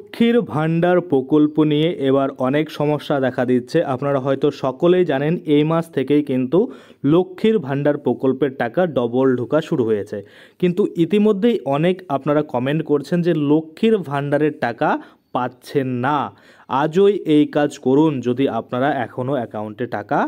লক্ষ্মীর ভাণ্ডার প্রকল্প নিয়ে এবার অনেক সমস্যা দেখা দিচ্ছে আপনারা হয়তো সকলেই জানেন এই মাস থেকেই কিন্তু লক্ষ্মীর ভাণ্ডার প্রকল্পের টাকা ডবল ঢোকা শুরু হয়েছে কিন্তু ইতিমধ্যেই অনেক আপনারা কমেন্ট করছেন যে লক্ষ্মীর ভাণ্ডারের টাকা পাচ্ছেন না আজই এই কাজ করুন যদি আপনারা এখনও অ্যাকাউন্টে টাকা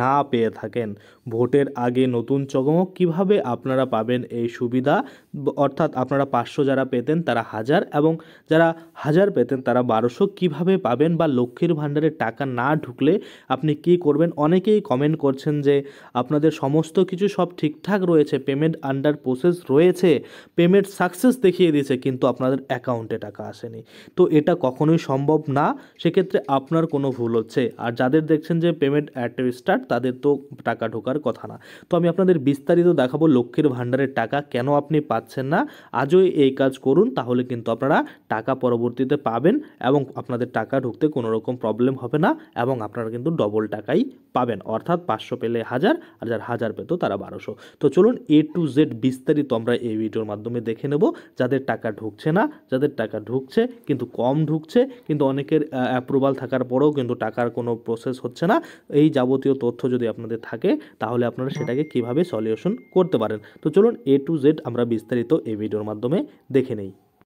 না পেয়ে থাকেন ভোটের আগে নতুন চকমক কিভাবে আপনারা পাবেন এই সুবিধা অর্থাৎ আপনারা পাঁচশো যারা পেতেন তারা হাজার এবং যারা হাজার পেতেন তারা বারোশো কিভাবে পাবেন বা লক্ষ্মীর ভাণ্ডারে টাকা না ঢুকলে আপনি কি করবেন অনেকেই কমেন্ট করছেন যে আপনাদের সমস্ত কিছু সব ঠিকঠাক রয়েছে পেমেন্ট আন্ডার প্রসেস রয়েছে পেমেন্ট সাকসেস দেখিয়ে দিয়েছে কিন্তু আপনাদের অ্যাকাউন্টে টাকা আসেনি তো এটা কখনোই সম্ভব না সেক্ষেত্রে আপনার কোনো ভুল হচ্ছে আর যাদের দেখছেন যে পেমেন্ট অ্যাট স্টার্ট তাদের তো টাকা ঢোকার কথা না তো আমি আপনাদের বিস্তারিত দেখাবো লক্ষ্মীর ভাণ্ডারের টাকা কেন আপনি পাচ্ছেন না আজও এই কাজ করুন তাহলে কিন্তু আপনারা টাকা পরবর্তীতে পাবেন এবং আপনাদের টাকা ঢুকতে কোনো রকম প্রবলেম হবে না এবং আপনারা কিন্তু ডবল টাকাই পাবেন অর্থাৎ পাঁচশো পেলে হাজার আর যার হাজার পেত তারা বারোশো তো চলুন এ টু জেড বিস্তারিত আমরা এই ভিডিওর মাধ্যমে দেখে নেব যাদের টাকা ঢুকছে না যাদের টাকা ঢুকছে কিন্তু কম ঢুকছে কিন্তু অনেকের অ্যাপ্রুভাল থাকার পরেও কিন্তু টাকার কোনো প্রসেস হচ্ছে না এই যাবতীয় তথ্য যদি আপনাদের থাকে তাহলে আপনারা সেটাকে কিভাবে সলিউশন করতে পারেন তো চলুন এ টু জেড আমরা বিস্তারিত এই ভিডিওর মাধ্যমে দেখে নেই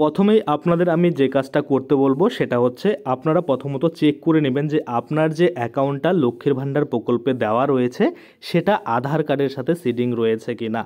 প্রথমেই আপনাদের আমি যে কাজটা করতে বলবো সেটা হচ্ছে আপনারা প্রথমত চেক করে নেবেন যে আপনার যে অ্যাকাউন্টটা লক্ষ্মীর ভাণ্ডার প্রকল্পে দেওয়া রয়েছে সেটা আধার কার্ডের সাথে সিডিং রয়েছে কি না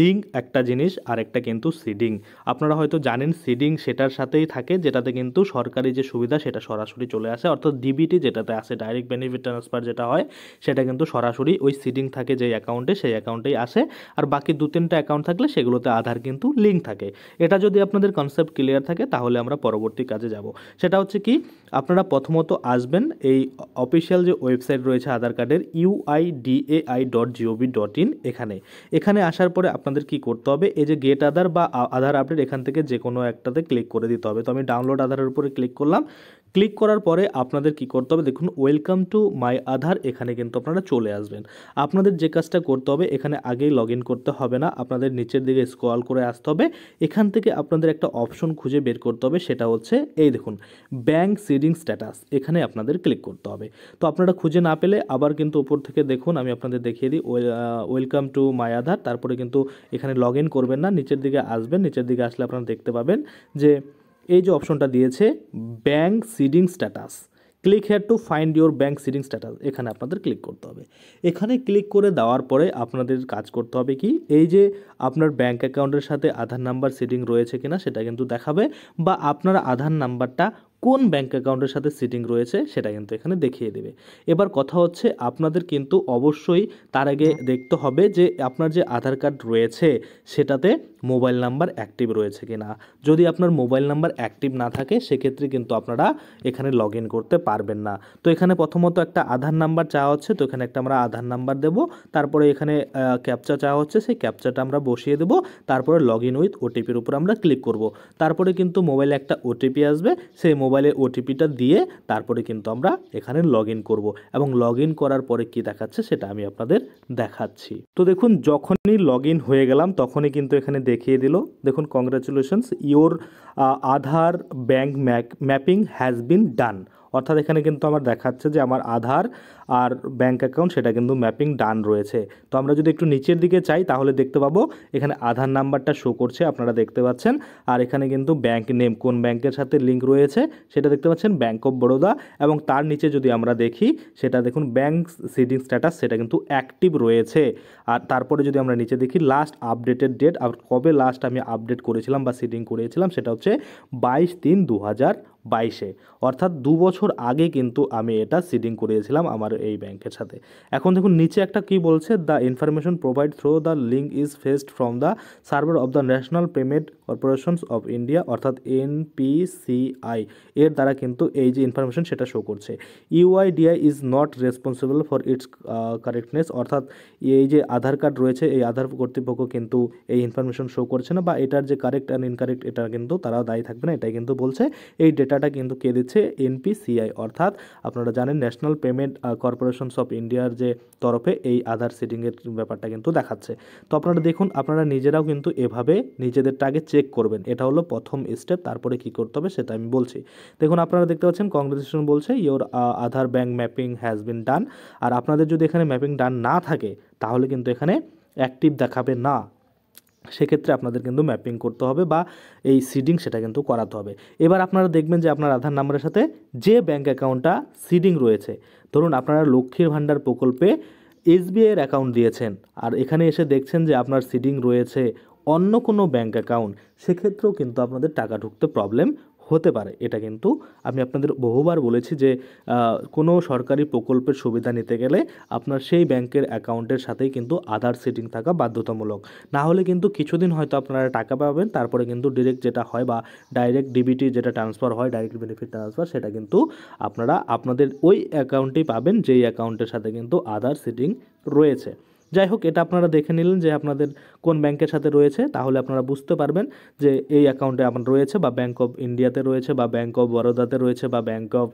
লিঙ্ক একটা জিনিস আর একটা কিন্তু সিডিং আপনারা হয়তো জানেন সিডিং সেটার সাথেই থাকে যেটাতে কিন্তু সরকারি যে সুবিধা সেটা সরাসরি চলে আসে অর্থাৎ ডিবিটি যেটাতে আসে ডাইরেক্ট বেনিফিট ট্রান্সফার যেটা হয় সেটা কিন্তু সরাসরি ওই সিডিং থাকে যে অ্যাকাউন্টে সেই অ্যাকাউন্টেই আসে আর বাকি দু তিনটা অ্যাকাউন্ট থাকলে সেগুলোতে আধার কিন্তু লিঙ্ক থাকে এটা যদি আপনাদের কনসেপ্ট ক্লিয়ার থাকে তাহলে আমরা পরবর্তী কাজে যাব সেটা হচ্ছে কি আপনারা প্রথমত আসবেন এই অফিসিয়াল যে ওয়েবসাইট রয়েছে আধার কার্ডের UIDAI dot GOV dot in এখানে এখানে আসার পরে করে আপনাদের কি করতে হবে এই যে গেট আধার বা আধার আপডেট এখান থেকে যে কোনো একটাতে ক্লিক করে দিতে হবে তো আমি ডাউনলোড আধারের উপরে ক্লিক করলাম ক্লিক করার পরে আপনাদের কি করতে হবে দেখুন ওয়েলকাম টু মাই আধার এখানে কিন্তু আপনারা চলে আসবেন আপনাদের যে কাজটা করতে হবে এখানে আগেই লগ করতে হবে না আপনাদের নিচের দিকে স্ক্রল করে আসতে হবে এখান থেকে আপনাদের একটা অপশন খুঁজে বের করতে হবে সেটা হচ্ছে এই দেখুন ব্যাংক সিডিং স্ট্যাটাস এখানে আপনাদের ক্লিক করতে হবে তো আপনারা খুঁজে না পেলে আবার কিন্তু উপর থেকে দেখুন আমি আপনাদের দেখিয়ে দিই ওয়েলকাম টু মাই আধার তারপরে কিন্তু এখানে লগ করবেন না নিচের দিকে আসবেন নিচের দিকে আসলে আপনারা দেখতে পাবেন যে এই যে অপশনটা দিয়েছে bank seeding status click here to find your bank seeding status এখানে আপনাদের ক্লিক করতে হবে এখানে ক্লিক করে দেওয়ার পরে আপনাদের কাজ করতে হবে কি এই যে আপনার ব্যাঙ্ক অ্যাকাউন্টের সাথে আধার নাম্বার সিডিং রয়েছে কিনা সেটা কিন্তু দেখাবে বা আপনার আধার নাম্বারটা কোন ব্যাঙ্ক অ্যাকাউন্টের সাথে সিটিং রয়েছে সেটা কিন্তু এখানে দেখিয়ে দেবে এবার কথা হচ্ছে আপনাদের কিন্তু অবশ্যই তার আগে দেখতে হবে যে আপনার যে আধার কার্ড রয়েছে সেটাতে মোবাইল নাম্বার অ্যাক্টিভ রয়েছে কি না যদি আপনার মোবাইল নাম্বার অ্যাক্টিভ না থাকে সেক্ষেত্রে কিন্তু আপনারা এখানে লগ করতে পারবেন না তো এখানে প্রথমত একটা আধার নাম্বার চাওয়া হচ্ছে তো এখানে একটা আমরা আধার নাম্বার দেব তারপরে এখানে ক্যাপচা চাওয়া হচ্ছে সেই ক্যাপচাটা আমরা বসিয়ে দেব তারপরে লগ ইন উইথ ওটিপির উপর আমরা ক্লিক করব তারপরে কিন্তু মোবাইলে একটা ওটিপি আসবে সেই মোবাইল মোবাইলের ওটিপিটা দিয়ে তারপরে কিন্তু আমরা এখানে লগ ইন করবো এবং লগ ইন করার পরে কি দেখাচ্ছে সেটা আমি আপনাদের দেখাচ্ছি তো দেখুন যখনই লগ ইন হয়ে গেলাম তখনই কিন্তু এখানে দেখিয়ে দিল দেখুন congratulations your Aadhaar bank mapping has been done অর্থাৎ এখানে কিন্তু আমার দেখাচ্ছে যে আমার আধার আর ব্যাঙ্ক অ্যাকাউন্ট সেটা কিন্তু ম্যাপিং ডান রয়েছে তো আমরা যদি একটু নিচের দিকে চাই তাহলে দেখতে পাবো এখানে আধার নাম্বারটা শো করছে আপনারা দেখতে পাচ্ছেন আর এখানে কিন্তু ব্যাঙ্ক নেম কোন ব্যাংকের সাথে লিঙ্ক রয়েছে সেটা দেখতে পাচ্ছেন ব্যাঙ্ক অফ বরোদা এবং তার নিচে যদি আমরা দেখি সেটা দেখুন ব্যাঙ্ক সিডিং স্ট্যাটাস সেটা কিন্তু অ্যাক্টিভ রয়েছে আর তারপরে যদি আমরা নিচে দেখি লাস্ট আপডেটেড ডেট আর কবে লাস্ট আমি আপডেট করেছিলাম বা সিডিং করেছিলাম সেটা হচ্ছে বাইশ তিন দু বাইশে অর্থাৎ দু বছর আগে কিন্তু আমি এটা সিডিং করিয়েছিলাম আমার এই ব্যাংকের সাথে এখন দেখুন নিচে একটা কি বলছে the information provide through the link is fetched from the server of the national payment corporations of India অর্থাৎ এনপিসিআই এর দ্বারা কিন্তু এই যে ইনফরমেশন সেটা শো করছে UIDAI is not responsible for its correctness অর্থাৎ এই যে আধার কার্ড রয়েছে এই আধার কর্তৃপক্ষ কিন্তু এই ইনফরমেশন শো করছে না বা এটার যে কারেক্ট অ্যান্ড ইনকারেক্ট এটা কিন্তু তারা দায়ী থাকবে না এটাই কিন্তু বলছে এই ডেটা টাকাটা কিন্তু কে দিচ্ছে এনপিসিআই অর্থাৎ আপনারা জানেন ন্যাশনাল পেমেন্ট কর্পোরেশনস অফ ইন্ডিয়ার যে তরফে এই আধার সিটিংয়ের ব্যাপারটা কিন্তু দেখাচ্ছে তো আপনারা দেখুন আপনারা নিজেরাও কিন্তু এভাবে নিজেদেরটা আগে চেক করবেন এটা হলো প্রথম স্টেপ তারপরে কি করতে হবে সেটা আমি বলছি দেখুন আপনারা দেখতে পাচ্ছেন কংগ্রেসেশন বলছে your Aadhaar bank mapping has been done আর আপনাদের যদি এখানে ম্যাপিং ডান না থাকে তাহলে কিন্তু এখানে অ্যাক্টিভ দেখাবে না সেক্ষেত্রে আপনাদের কিন্তু ম্যাপিং করতে হবে বা এই সিডিং সেটা কিন্তু করাতে হবে এবার আপনারা দেখবেন যে আপনার আধার নাম্বারের সাথে যে ব্যাঙ্ক অ্যাকাউন্টটা সিডিং রয়েছে ধরুন আপনারা লক্ষ্মীর ভাণ্ডার প্রকল্পে এসবিআইয়ের অ্যাকাউন্ট দিয়েছেন আর এখানে এসে দেখছেন যে আপনার সিডিং রয়েছে অন্য কোনো ব্যাঙ্ক অ্যাকাউন্ট সেক্ষেত্রেও কিন্তু আপনাদের টাকা ঢুকতে প্রবলেম হতে পারে এটা কিন্তু আমি আপনাদের বহুবার বলেছি যে কোনো সরকারি প্রকল্পের সুবিধা নিতে গেলে আপনার সেই ব্যাংকের অ্যাকাউন্টের সাথেই কিন্তু আধার সেটিং থাকা বাধ্যতামূলক না হলে কিন্তু কিছুদিন হয়তো আপনারা টাকা পাবেন তারপরে কিন্তু ডিরেক্ট যেটা হয় বা ডাইরেক্ট ডিবিটি যেটা ট্রান্সফার হয় ডাইরেক্ট বেনিফিট ট্রান্সফার সেটা কিন্তু আপনারা আপনাদের ওই অ্যাকাউন্টেই পাবেন যেই অ্যাকাউন্টের সাথে কিন্তু আধার সেটিং রয়েছে যাই হোক এটা আপনারা দেখে নিলেন যে আপনাদের কোন ব্যাংকের সাথে রয়েছে তাহলে আপনারা বুঝতে পারবেন যে এই অ্যাকাউন্টে আপনার রয়েছে বা ব্যাঙ্ক অফ ইন্ডিয়াতে রয়েছে বা ব্যাঙ্ক অফ বরোদাতে রয়েছে বা ব্যাঙ্ক অফ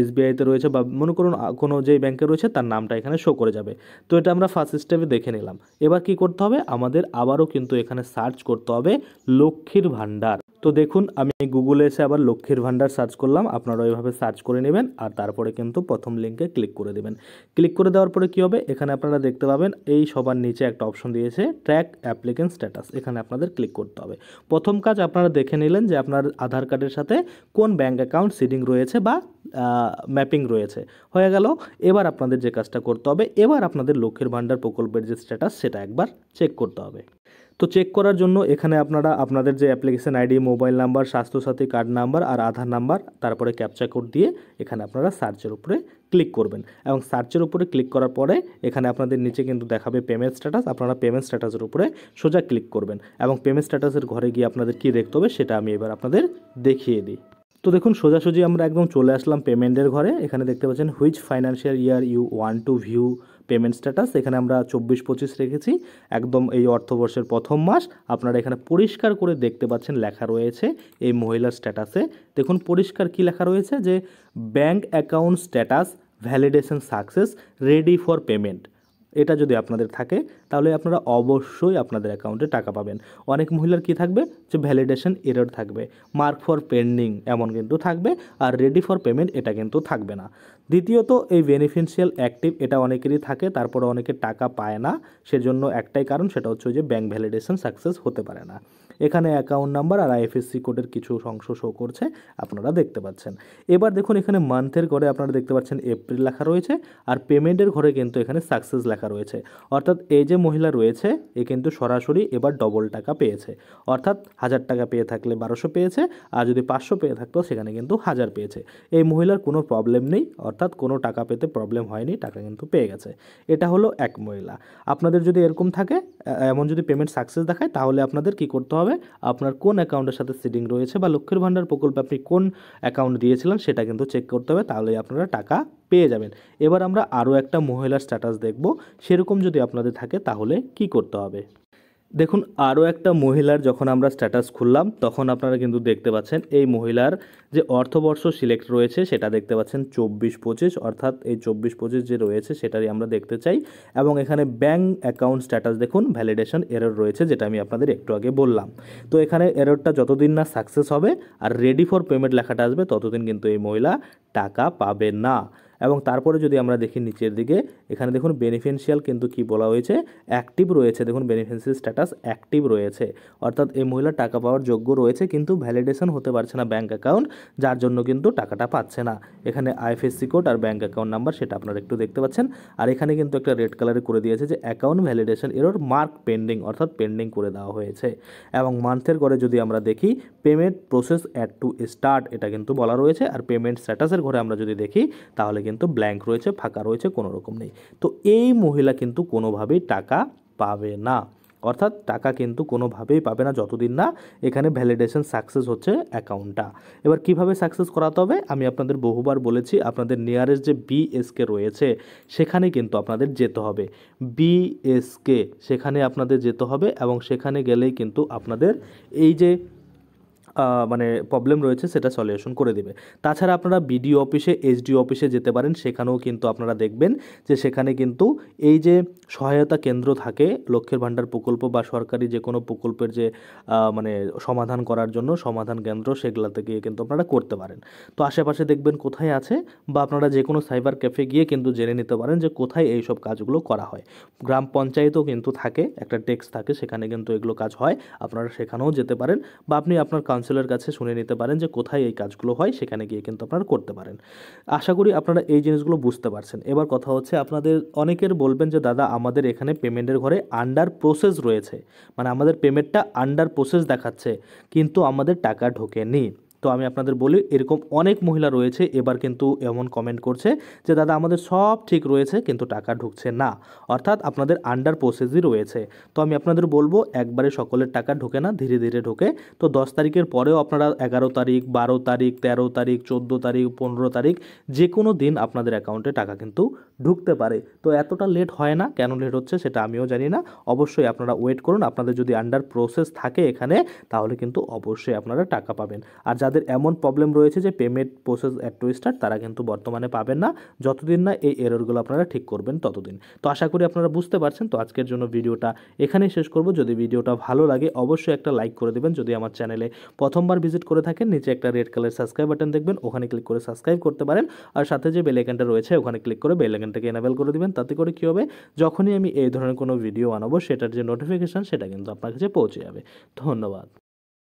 এসবিআইতে রয়েছে বা মনে করুন কোনো যেই ব্যাংকে রয়েছে তার নামটা এখানে শো করে যাবে তো এটা আমরা ফার্স্ট স্টেপে দেখে নিলাম এবার কি করতে হবে আমাদের আবারও কিন্তু এখানে সার্চ করতে হবে লক্ষ্মীর ভাণ্ডার তো দেখুন আমি গুগলে এসে আবার লক্ষ্মীর ভান্ডার সার্চ করলাম আপনারা ওইভাবে সার্চ করে নেবেন আর তারপরে কিন্তু প্রথম লিঙ্কে ক্লিক করে দেবেন ক্লিক করে দেওয়ার পরে কী হবে এখানে আপনারা দেখতে পাবেন এই সবার নিচে একটা অপশন দিয়েছে ট্র্যাক অ্যাপ্লিকেন স্ট্যাটাস এখানে আপনাদের ক্লিক করতে হবে প্রথম কাজ আপনারা দেখে নিলেন যে আপনার আধার কার্ডের সাথে কোন ব্যাঙ্ক অ্যাকাউন্ট সিডিং রয়েছে বা ম্যাপিং রয়েছে হয়ে গেল এবার আপনাদের যে কাজটা করতে হবে এবার আপনাদের লক্ষ্মীর ভান্ডার প্রকল্পের যে স্ট্যাটাস সেটা একবার চেক করতে হবে তো চেক করার জন্য এখানে আপনারা আপনাদের যে application ID mobile number Swasthya Sathi card number আর আধার নাম্বার তারপরে ক্যাপচা কোড দিয়ে এখানে আপনারা সার্চের উপরে ক্লিক করবেন এবং সার্চের উপরে ক্লিক করার পরে এখানে আপনাদের নিচে কিন্তু দেখাবে পেমেন্ট স্ট্যাটাস আপনারা পেমেন্ট স্ট্যাটাসের উপরে সোজা ক্লিক করবেন এবং পেমেন্ট স্ট্যাটাসের ঘরে গিয়ে আপনাদের কি দেখতে হবে সেটা আমি এবার আপনাদের দেখিয়ে দিই তো দেখুন সোজাসুজি আমরা একদম চলে আসলাম পেমেন্টের ঘরে এখানে দেখতে পাচ্ছেন which financial year you want to view payment status এখানে আমরা চব্বিশ পঁচিশ রেখেছি একদম এই অর্থবর্ষের প্রথম মাস আপনারা এখানে পরিষ্কার করে দেখতে পাচ্ছেন লেখা রয়েছে এই মহিলার স্ট্যাটাসে দেখুন পরিষ্কার কি লেখা রয়েছে যে bank account status validation success ready for payment এটা যদি আপনাদের থাকে তাহলে আপনারা অবশ্যই আপনাদের অ্যাকাউন্টে টাকা পাবেন অনেক মহিলার কি থাকবে যে ভ্যালিডেশন এরর থাকবে মার্ক ফর পেন্ডিং এমন কিন্তু থাকবে আর রেডি ফর পেমেন্ট এটা কিন্তু থাকবে না দ্বিতীয়ত এই বেনিফিশিয়াল অ্যাক্টিভ এটা অনেকেরই থাকে তারপরে অনেকে টাকা পায় না সেজন্য একটাই কারণ সেটা হচ্ছে যে ব্যাংক ভ্যালিডেশন সাকসেস হতে পারে না এখানে অ্যাকাউন্ট নাম্বার আর আইএফএসসি কোডের কিছু অংশ শো করছে আপনারা দেখতে পাচ্ছেন এবার দেখুন এখানে মান্থের ঘরে আপনারা দেখতে পাচ্ছেন এপ্রিল লেখা রয়েছে আর পেমেন্টের ঘরে কিন্তু এখানে সাকসেস লেখা রয়েছে অর্থাৎ এই যে মহিলা রয়েছে এ কিন্তু সরাসরি এবার ডবল টাকা পেয়েছে অর্থাৎ হাজার টাকা পেয়ে থাকলে বারোশো পেয়েছে আর যদি পাঁচশো পেয়ে থাকতো সেখানে কিন্তু হাজার পেয়েছে এই মহিলার কোনো প্রবলেম নেই অর্থাৎ অর্থাৎ কোনো টাকা পেতে প্রবলেম হয়নি টাকা কিন্তু পেয়ে গেছে এটা হলো এক মহিলা আপনাদের যদি এরকম থাকে এমন যদি পেমেন্ট সাকসেস দেখায় তাহলে আপনাদের কি করতে হবে আপনার কোন অ্যাকাউন্টের সাথে সিডিং রয়েছে বা লক্ষ্মীর ভাণ্ডার প্রকল্পে আপনি কোন অ্যাকাউন্ট দিয়েছিলেন সেটা কিন্তু চেক করতে হবে তাহলেই আপনারা টাকা পেয়ে যাবেন এবার আমরা আরও একটা মহিলার স্ট্যাটাস দেখব সেরকম যদি আপনাদের থাকে তাহলে কি করতে হবে দেখুন আরও একটা মহিলার যখন আমরা স্ট্যাটাস খুললাম তখন আপনারা কিন্তু দেখতে পাচ্ছেন এই মহিলার যে অর্থবর্ষ সিলেক্ট রয়েছে সেটা দেখতে পাচ্ছেন চব্বিশ পঁচিশ অর্থাৎ এই চব্বিশ পঁচিশ যে রয়েছে সেটারই আমরা দেখতে চাই এবং এখানে ব্যাঙ্ক অ্যাকাউন্ট স্ট্যাটাস দেখুন ভ্যালিডেশন এরর রয়েছে যেটা আমি আপনাদের একটু আগে বললাম তো এখানে এররটা যতদিন না সাকসেস হবে আর রেডি ফর পেমেন্ট লেখাটা আসবে ততদিন কিন্তু এই মহিলা টাকা পাবে না এবং তারপরে যদি আমরা দেখি নিচের দিকে এখানে দেখুন বেনিফিশিয়াল কিন্তু কি বলা হয়েছে অ্যাক্টিভ রয়েছে দেখুন বেনিফিশিয়াল স্ট্যাটাস অ্যাক্টিভ রয়েছে অর্থাৎ এই মহিলা টাকা পাওয়ার যোগ্য রয়েছে কিন্তু ভ্যালিডেশন হতে পারছে না ব্যাঙ্ক অ্যাকাউন্ট যার জন্য কিন্তু টাকাটা পাচ্ছে না এখানে আইএফএসসি কোড আর ব্যাঙ্ক অ্যাকাউন্ট নাম্বার সেটা আপনারা একটু দেখতে পাচ্ছেন আর এখানে কিন্তু একটা রেড কালারে করে দিয়েছে যে অ্যাকাউন্ট ভ্যালিডেশন এর মার্ক পেন্ডিং অর্থাৎ পেন্ডিং করে দেওয়া হয়েছে এবং মান্থের করে যদি আমরা দেখি payment process at to start এটা কিন্তু বলা রয়েছে আর পেমেন্ট স্ট্যাটাসের ঘরে আমরা যদি দেখি তাহলে কিন্তু কিন্তু ব্ল্যাঙ্ক রয়েছে ফাঁকা রয়েছে কোনো রকম নেই তো এই মহিলা কিন্তু কোনোভাবেই টাকা পাবে না অর্থাৎ টাকা কিন্তু কোনোভাবেই পাবে না যতদিন না এখানে ভ্যালিডেশন সাকসেস হচ্ছে অ্যাকাউন্টটা এবার কিভাবে সাকসেস করাতে হবে আমি আপনাদের বহুবার বলেছি আপনাদের নিয়ারেস্ট যে বিএসকে রয়েছে সেখানে কিন্তু আপনাদের যেতে হবে বিএসকে সেখানে আপনাদের যেতে হবে এবং সেখানে গেলেই কিন্তু আপনাদের এই যে মানে প্রবলেম রয়েছে সেটা সলিউশন করে দেবে তাছাড়া আপনারা বিডিও অফিসে এসডিও অফিসে যেতে পারেন সেখানেও কিন্তু আপনারা দেখবেন যে সেখানে কিন্তু এই যে সহায়তা কেন্দ্র থাকে লক্ষ্যের ভাণ্ডার প্রকল্প বা সরকারি যে কোনো প্রকল্পের যে মানে সমাধান করার জন্য সমাধান কেন্দ্র সেগুলাতে গিয়ে কিন্তু আপনারা করতে পারেন তো আশেপাশে দেখবেন কোথায় আছে বা আপনারা যে কোনো সাইবার ক্যাফে গিয়ে কিন্তু জেনে নিতে পারেন যে কোথায় এই সব কাজগুলো করা হয় গ্রাম পঞ্চায়েতও কিন্তু থাকে একটা টেক্স থাকে সেখানে কিন্তু এগুলো কাজ হয় আপনারা সেখানেও যেতে পারেন বা আপনি আপনার কাউন্সিলর কাছে শুনে নিতে পারেন যে কোথায় এই কাজগুলো হয় সেখানে গিয়ে কিন্তু আপনারা করতে পারেন আশা করি আপনারা এই জিনিসগুলো বুঝতে পারছেন এবার কথা হচ্ছে আপনাদের অনেকের বলবেন যে দাদা আমাদের এখানে পেমেন্টের ঘরে আন্ডার প্রসেস রয়েছে মানে আমাদের পেমেন্টটা আন্ডার প্রসেস দেখাচ্ছে কিন্তু আমাদের টাকা ঢোকেনি তো আমি আপনাদের বলি এরকম অনেক মহিলা রয়েছে এবার কিন্তু এমন কমেন্ট করছে যে দাদা আমাদের সব ঠিক রয়েছে কিন্তু টাকা ঢুকছে না অর্থাৎ আপনাদের আন্ডার প্রসেসই রয়েছে তো আমি আপনাদের বলবো একবারে সকলের টাকা ঢোকে না ধীরে ধীরে ঢোকে তো দশ তারিখের পরেও আপনারা এগারো তারিখ বারো তারিখ তেরো তারিখ চোদ্দো তারিখ পনেরো তারিখ যে কোনো দিন আপনাদের অ্যাকাউন্টে টাকা কিন্তু ঢুকতে পারে তো এতটা লেট হয় না কেন লেট হচ্ছে সেটা আমিও জানি না অবশ্যই আপনারা ওয়েট করুন আপনাদের যদি আন্ডার প্রসেস থাকে এখানে তাহলে কিন্তু অবশ্যই আপনারা টাকা পাবেন আর যাদের তাদের এমন প্রবলেম রয়েছে যে payment process at to start তারা কিন্তু বর্তমানে পাবেন না যতদিন না এই এররগুলো আপনারা ঠিক করবেন ততদিন তো আশা করি আপনারা বুঝতে পারছেন তো আজকের জন্য ভিডিওটা এখানেই শেষ করব যদি ভিডিওটা ভালো লাগে অবশ্যই একটা লাইক করে দেবেন যদি আমার চ্যানেলে প্রথমবার ভিজিট করে থাকেন নিচে একটা রেড কালার সাবস্ক্রাইব বাটন দেখবেন ওখানে ক্লিক করে সাবস্ক্রাইব করতে পারেন আর সাথে যে বেল আইকনটা রয়েছে ওখানে ক্লিক করে বেল আইকনটাকে এনাবেল করে দেবেন তাতে করে কী হবে যখনই আমি এই ধরনের কোনো ভিডিও আনাবো সেটার যে নোটিফিকেশান সেটা কিন্তু আপনার কাছে পৌঁছে যাবে ধন্যবাদ